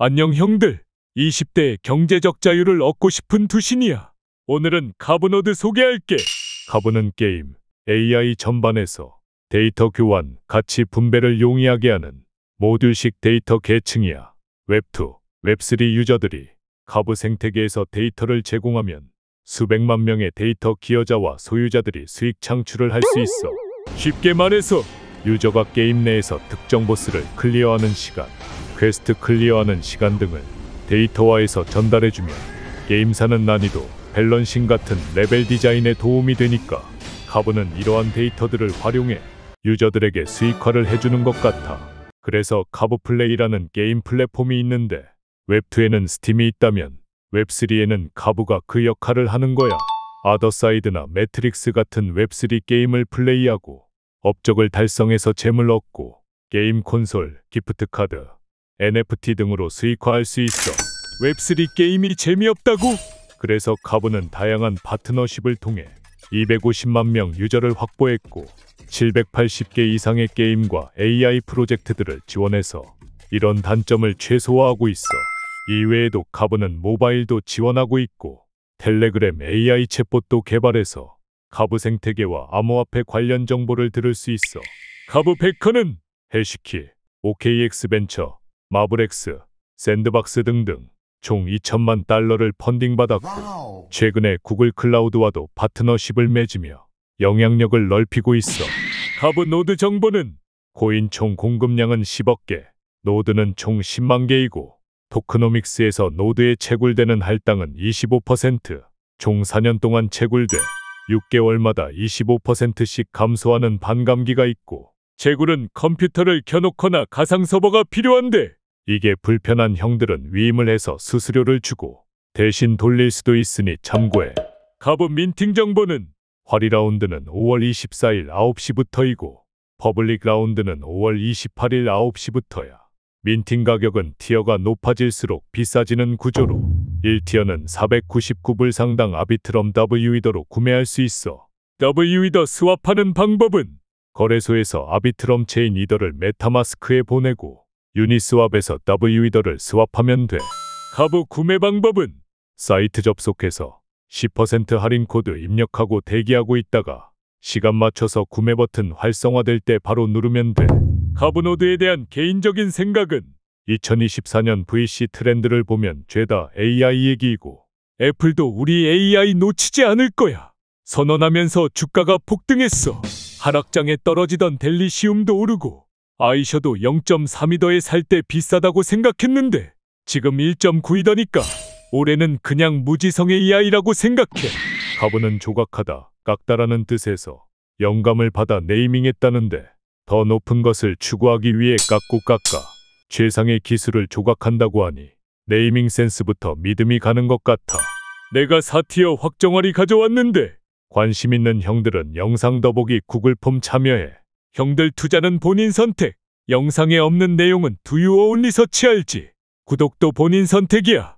안녕 형들. 20대 경제적 자유를 얻고 싶은 두신이야. 오늘은 카브노드 소개할게. 카브는 게임, AI 전반에서 데이터 교환, 가치 분배를 용이하게 하는 모듈식 데이터 계층이야. 웹2, 웹3 유저들이 카브 생태계에서 데이터를 제공하면 수백만 명의 데이터 기여자와 소유자들이 수익 창출을 할 수 있어. 쉽게 말해서 유저가 게임 내에서 특정 보스를 클리어하는 시간, 퀘스트 클리어하는 시간 등을 데이터화에서 전달해주면 게임사는 난이도, 밸런싱 같은 레벨 디자인에 도움이 되니까 카브는 이러한 데이터들을 활용해 유저들에게 수익화를 해주는 것 같아. 그래서 카브플레이라는 게임 플랫폼이 있는데 웹2에는 스팀이 있다면 웹3에는 카브가 그 역할을 하는 거야. 아더사이드나 매트릭스 같은 웹3 게임을 플레이하고 업적을 달성해서 재물 얻고 게임 콘솔, 기프트카드, NFT 등으로 수익화할 수 있어 웹3 게임이 재미없다고? 그래서 카브는 다양한 파트너십을 통해 250만 명 유저를 확보했고 780개 이상의 게임과 AI 프로젝트들을 지원해서 이런 단점을 최소화하고 있어 이외에도 카브는 모바일도 지원하고 있고 텔레그램 AI 챗봇도 개발해서 카브 생태계와 암호화폐 관련 정보를 들을 수 있어 카브 백커는 해시키, OKX 벤처, 마블엑스, 샌드박스 등등 총 2천만 달러를 펀딩받았고 최근에 구글 클라우드와도 파트너십을 맺으며 영향력을 넓히고 있어 카브 노드 정보는 코인 총 공급량은 10억 개, 노드는 총 10만 개이고 토크노믹스에서 노드에 채굴되는 할당은 25%, 총 4년 동안 채굴돼 6개월마다 25%씩 감소하는 반감기가 있고 채굴은 컴퓨터를 켜놓거나 가상 서버가 필요한데 이게 불편한 형들은 위임을 해서 수수료를 주고 대신 돌릴 수도 있으니 참고해. 가부 민팅 정보는 화리 라운드는 5월 24일 9시부터이고 퍼블릭 라운드는 5월 28일 9시부터야. 민팅 가격은 티어가 높아질수록 비싸지는 구조로 1티어는 499불 상당 아비트럼 W이더로 구매할 수 있어. W이더 스왑하는 방법은 거래소에서 아비트럼 체인 이더를 메타마스크에 보내고 유니스왑에서 WE더를 스왑하면 돼. 카브 구매 방법은 사이트 접속해서 10% 할인 코드 입력하고 대기하고 있다가 시간 맞춰서 구매 버튼 활성화될 때 바로 누르면 돼. 카브노드에 대한 개인적인 생각은 2024년 VC 트렌드를 보면 죄다 AI 얘기이고 애플도 우리 AI 놓치지 않을 거야. 선언하면서 주가가 폭등했어. 하락장에 떨어지던 델리시움도 오르고 아이셔도 0 3미더에살 때 비싸다고 생각했는데 지금 1.9이더니까 올해는 그냥 무지성의 이하이라고 생각해. 가부는 조각하다, 깎다라는 뜻에서 영감을 받아 네이밍했다는데 더 높은 것을 추구하기 위해 깎고 깎아 최상의 기술을 조각한다고 하니 네이밍 센스부터 믿음이 가는 것 같아. 내가 사티어 확정화이 가져왔는데 관심 있는 형들은 영상 더보기 구글폼 참여해. 형들 투자는 본인 선택. 영상에 없는 내용은 두유 어운리 서치할지. 구독도 본인 선택이야.